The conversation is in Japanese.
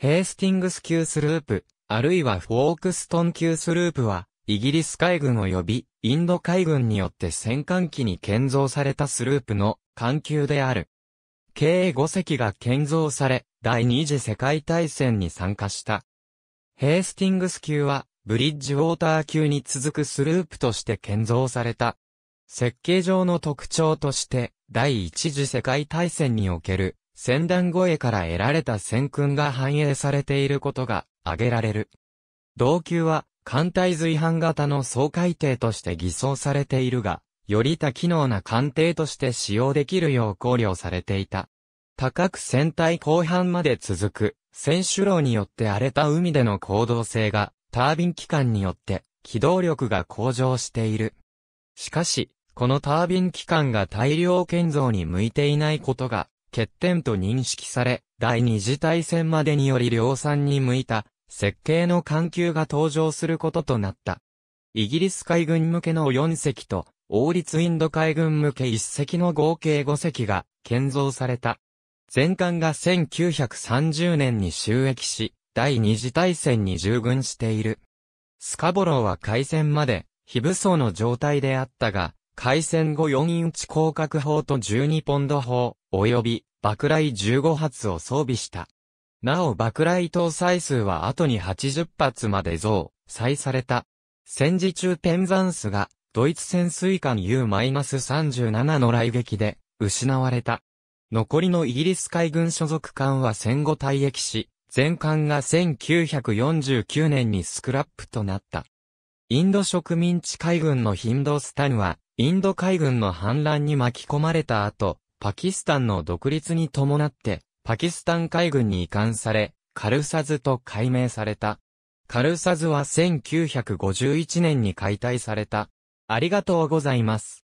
ヘースティングス級スループ、あるいはフォークストン級スループは、イギリス海軍及びインド海軍によって戦艦機に建造されたスループの艦級である。計5隻が建造され、第二次世界大戦に参加した。ヘースティングス級は、ブリッジウォーター級に続くスループとして建造された。設計上の特徴として、第一次世界大戦における千段越えから得られた戦訓が反映されていることが挙げられる。同級は、艦隊随伴型の総海艇として偽装されているが、より多機能な艦艇として使用できるよう考慮されていた。高く船体後半まで続く、船首楼によって荒れた海での行動性が、タービン機関によって機動力が向上している。しかし、このタービン機関が大量建造に向いていないことが欠点と認識され、第二次大戦までにより量産に向いた、設計の環球が登場することとなった。イギリス海軍向けの4隻と、王立インド海軍向け1隻の合計5隻が建造された。全艦が1930年に収益し、第二次大戦に従軍している。スカボローは海戦まで、非武装の状態であったが、開戦後4インチ広角砲と12ポンド砲、及び爆雷15発を装備した。なお爆雷搭載数は後に80発まで増、載された。戦時中ペンザンスが、ドイツ潜水艦 U-37 の雷撃で、失われた。残りのイギリス海軍所属艦は戦後退役し、全艦が1949年にスクラップとなった。インド植民地海軍のヒンドスタンは、インド海軍の反乱に巻き込まれた後、パキスタンの独立に伴って、パキスタン海軍に移管され、カルサズと改名された。カルサズは1951年に解体された。ありがとうございます。